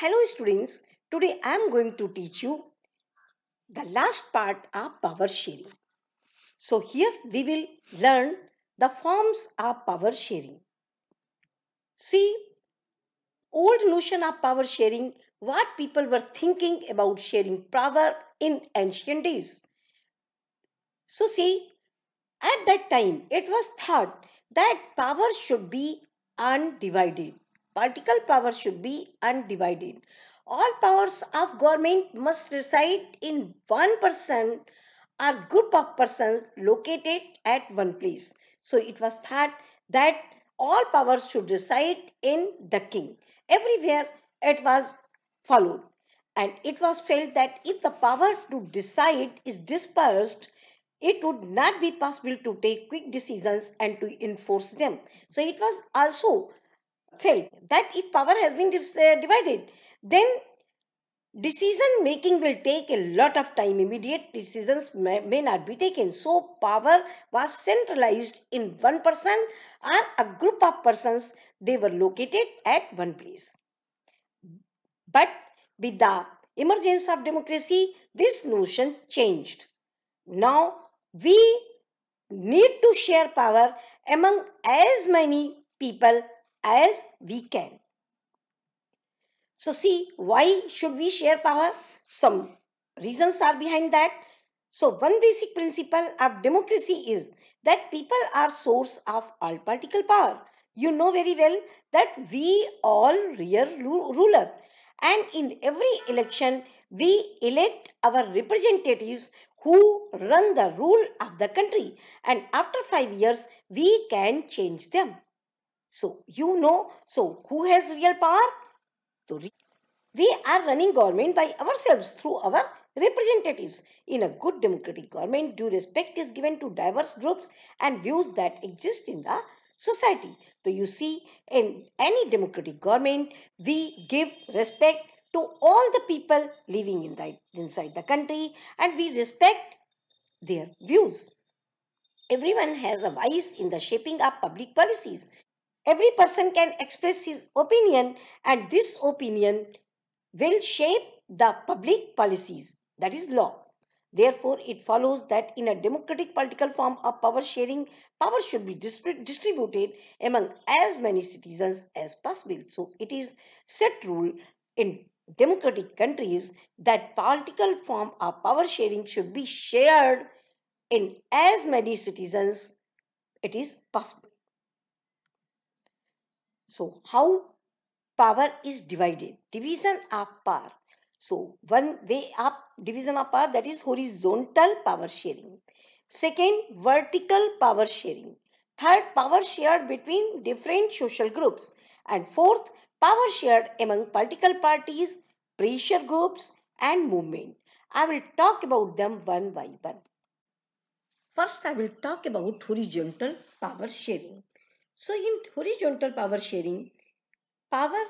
Hello students, today I am going to teach you the last part of power sharing. So here we will learn the forms of power sharing. See, old notion of power sharing, what people were thinking about sharing power in ancient days. So see, at that time it was thought that power should be undivided political power should be undivided. All powers of government must reside in one person or group of persons located at one place. So it was thought that all powers should reside in the king. Everywhere it was followed. And it was felt that if the power to decide is dispersed, it would not be possible to take quick decisions and to enforce them. So it was also felt that if power has been uh, divided, then decision making will take a lot of time. Immediate decisions may, may not be taken. So, power was centralized in one person or a group of persons. They were located at one place. But with the emergence of democracy, this notion changed. Now, we need to share power among as many people as we can. So see, why should we share power? Some reasons are behind that. So one basic principle of democracy is that people are source of all political power. You know very well that we all real ruler and in every election we elect our representatives who run the rule of the country and after 5 years we can change them. So you know, so who has real power? we are running government by ourselves through our representatives. In a good democratic government, due respect is given to diverse groups and views that exist in the society. So you see, in any democratic government, we give respect to all the people living in the, inside the country and we respect their views. Everyone has a voice in the shaping of public policies. Every person can express his opinion, and this opinion will shape the public policies, that is, law. Therefore, it follows that in a democratic political form of power sharing, power should be distributed among as many citizens as possible. So, it is set rule in democratic countries that political form of power sharing should be shared in as many citizens it is possible. So how power is divided? Division of power. So one way up division of power that is horizontal power sharing. Second, vertical power sharing. Third, power shared between different social groups. And fourth, power shared among political parties, pressure groups and movement. I will talk about them one by one. First, I will talk about horizontal power sharing. So in horizontal power sharing, power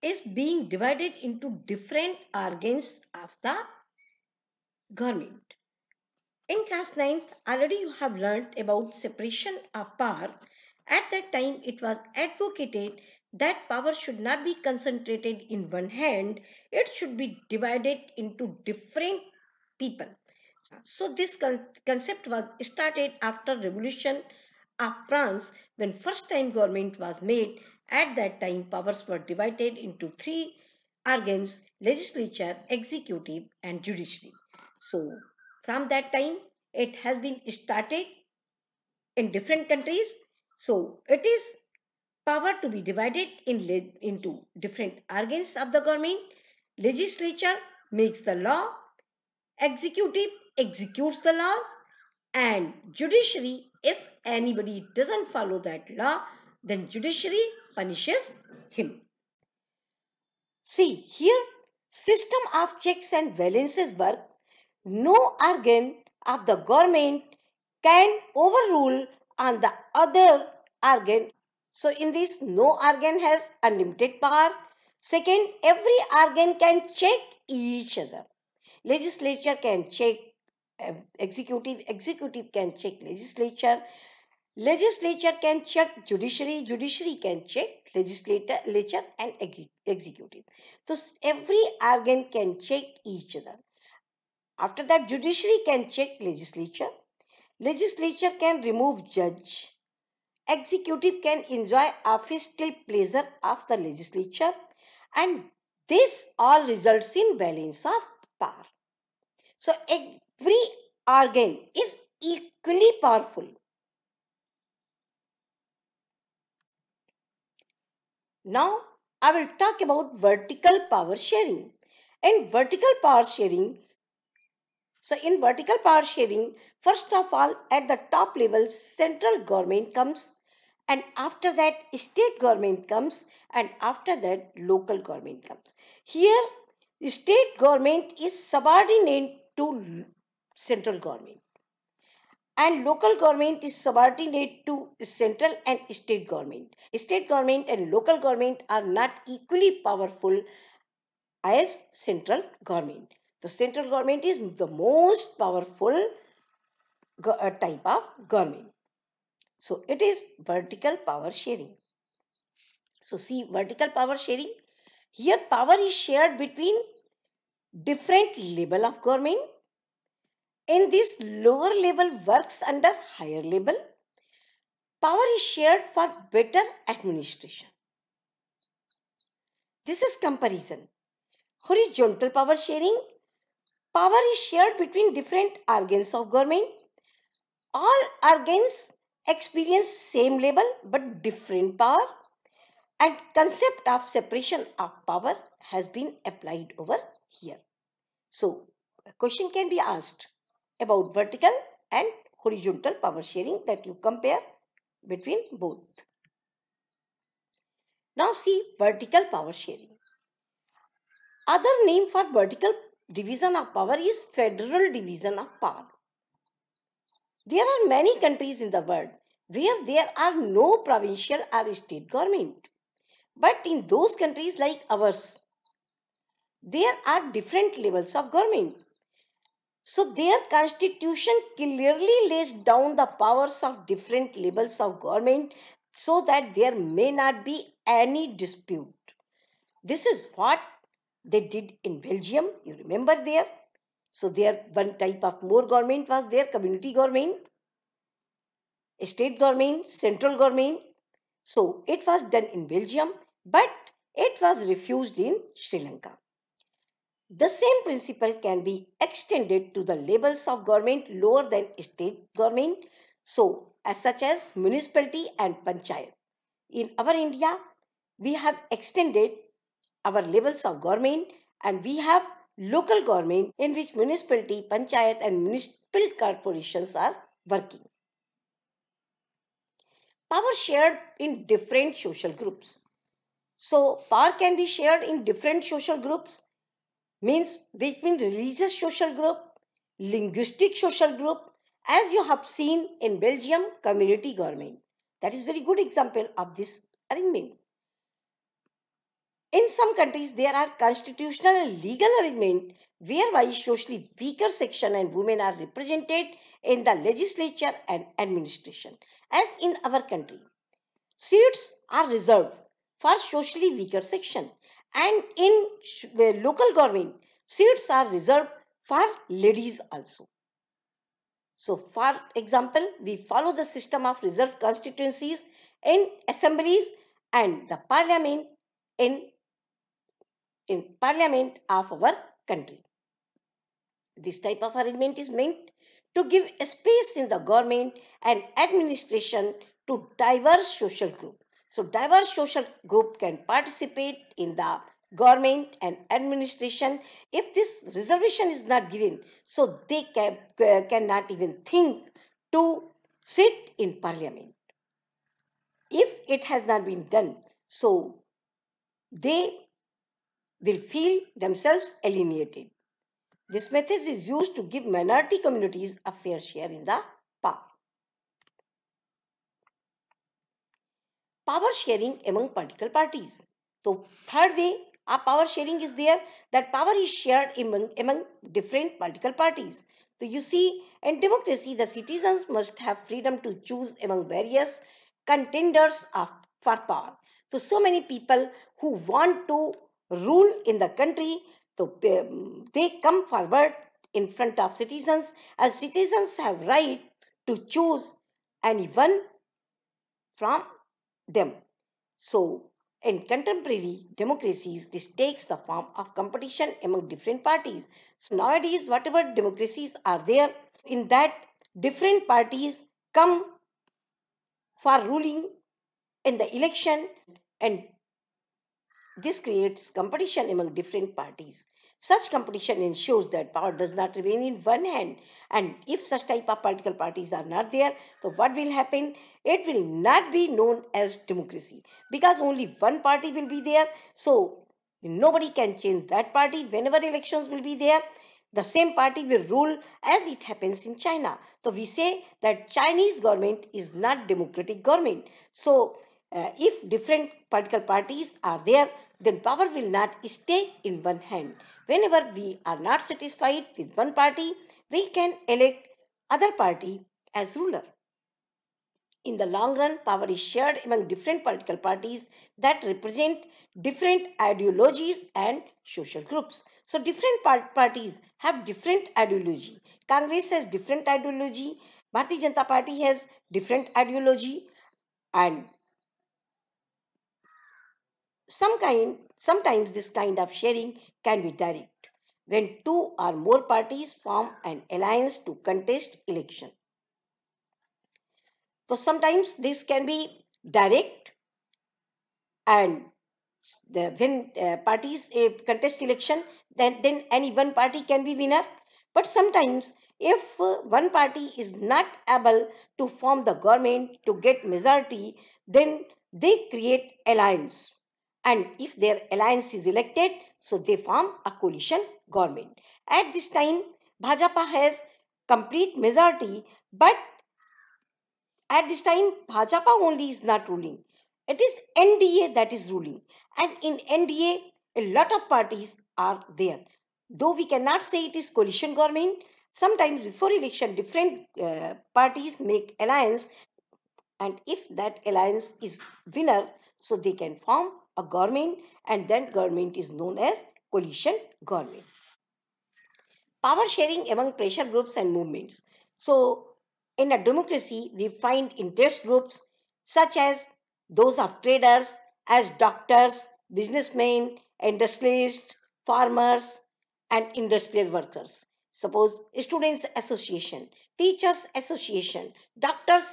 is being divided into different organs of the government. In class 9th, already you have learnt about separation of power. At that time, it was advocated that power should not be concentrated in one hand. It should be divided into different people. So this con concept was started after revolution of France when first time government was made. At that time powers were divided into three organs legislature, executive and judiciary. So from that time it has been started in different countries. So it is power to be divided in into different organs of the government. Legislature makes the law, executive executes the law, and judiciary if anybody doesn't follow that law, then judiciary punishes him. See, here system of checks and balances works. No organ of the government can overrule on the other organ. So in this, no organ has unlimited power. Second, every organ can check each other. Legislature can check um, executive, executive can check legislature, Legislature can check judiciary, judiciary can check legislator, legislature and executive. So every organ can check each other. After that, judiciary can check legislature. Legislature can remove judge. Executive can enjoy office till pleasure of the legislature. And this all results in balance of power. So every organ is equally powerful. Now, I will talk about vertical power sharing. In vertical power sharing, so in vertical power sharing, first of all, at the top level, central government comes and after that state government comes and after that local government comes. Here, state government is subordinate to central government and local government is subordinate to central and state government. State government and local government are not equally powerful as central government. The central government is the most powerful uh, type of government. So it is vertical power sharing. So see vertical power sharing. Here power is shared between different level of government in this lower level works under higher level, power is shared for better administration. This is comparison. Horizontal power sharing, power is shared between different organs of government. All organs experience same level but different power and concept of separation of power has been applied over here. So, a question can be asked about vertical and horizontal power sharing that you compare between both. Now see vertical power sharing. Other name for vertical division of power is federal division of power. There are many countries in the world where there are no provincial or state government. But in those countries like ours, there are different levels of government. So their constitution clearly lays down the powers of different levels of government so that there may not be any dispute. This is what they did in Belgium, you remember there. So there one type of more government was there, community government, state government, central government. So it was done in Belgium, but it was refused in Sri Lanka. The same principle can be extended to the levels of government lower than state government, so as such as municipality and panchayat. In our India, we have extended our levels of government and we have local government in which municipality, panchayat and municipal corporations are working. Power shared in different social groups. So power can be shared in different social groups means which means religious social group, linguistic social group, as you have seen in Belgium community government. That is very good example of this arrangement. In some countries, there are constitutional and legal arrangement whereby socially weaker section and women are represented in the legislature and administration, as in our country. Seats are reserved for socially weaker section and in the local government, seats are reserved for ladies also. So, for example, we follow the system of reserved constituencies in assemblies and the parliament in, in parliament of our country. This type of arrangement is meant to give space in the government and administration to diverse social groups. So diverse social group can participate in the government and administration if this reservation is not given. So they can, uh, cannot even think to sit in parliament. If it has not been done, so they will feel themselves alienated. This method is used to give minority communities a fair share in the power. power sharing among political parties. So third way our power sharing is there that power is shared among, among different political parties. So you see in democracy the citizens must have freedom to choose among various contenders of, for power. So so many people who want to rule in the country so they come forward in front of citizens as citizens have right to choose anyone from them. So, in contemporary democracies, this takes the form of competition among different parties. So, nowadays, whatever democracies are there, in that different parties come for ruling in the election, and this creates competition among different parties. Such competition ensures that power does not remain in one hand. And if such type of political parties are not there, so what will happen? It will not be known as democracy because only one party will be there. So nobody can change that party. Whenever elections will be there, the same party will rule as it happens in China. So we say that Chinese government is not democratic government. So uh, if different political parties are there, then power will not stay in one hand. Whenever we are not satisfied with one party, we can elect other party as ruler. In the long run, power is shared among different political parties that represent different ideologies and social groups. So different parties have different ideology. Congress has different ideology. Bharatiya Janata Party has different ideology and some kind, sometimes this kind of sharing can be direct when two or more parties form an alliance to contest election. So sometimes this can be direct and the, when uh, parties uh, contest election, then, then any one party can be winner. But sometimes if uh, one party is not able to form the government to get majority, then they create alliance and if their alliance is elected, so they form a coalition government. At this time, Bhajapa has complete majority, but at this time, Bhajapa only is not ruling. It is NDA that is ruling. And in NDA, a lot of parties are there. Though we cannot say it is coalition government, sometimes before election, different uh, parties make alliance. And if that alliance is winner, so they can form a government and then government is known as coalition government. Power sharing among pressure groups and movements. So in a democracy, we find interest groups such as those of traders, as doctors, businessmen, industrialists, farmers, and industrial workers. Suppose Students Association, Teachers Association, Doctors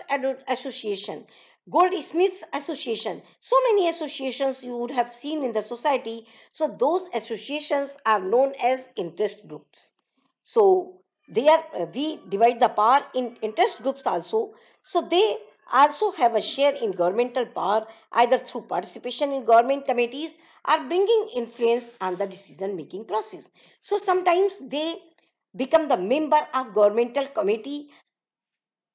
Association, Goldsmiths Association. So many associations you would have seen in the society. So those associations are known as interest groups. So they are uh, we divide the power in interest groups also. So they also have a share in governmental power either through participation in government committees or bringing influence on the decision making process. So sometimes they become the member of governmental committee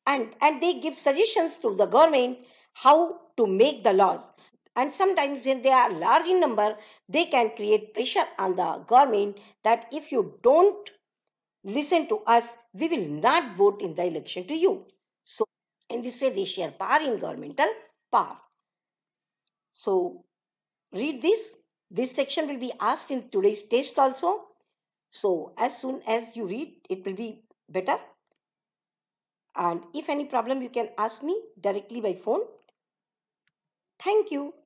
and, and they give suggestions to the government how to make the laws and sometimes when they are large in number they can create pressure on the government that if you don't listen to us we will not vote in the election to you so in this way they share power in governmental power so read this this section will be asked in today's test also so as soon as you read it will be better and if any problem you can ask me directly by phone Thank you.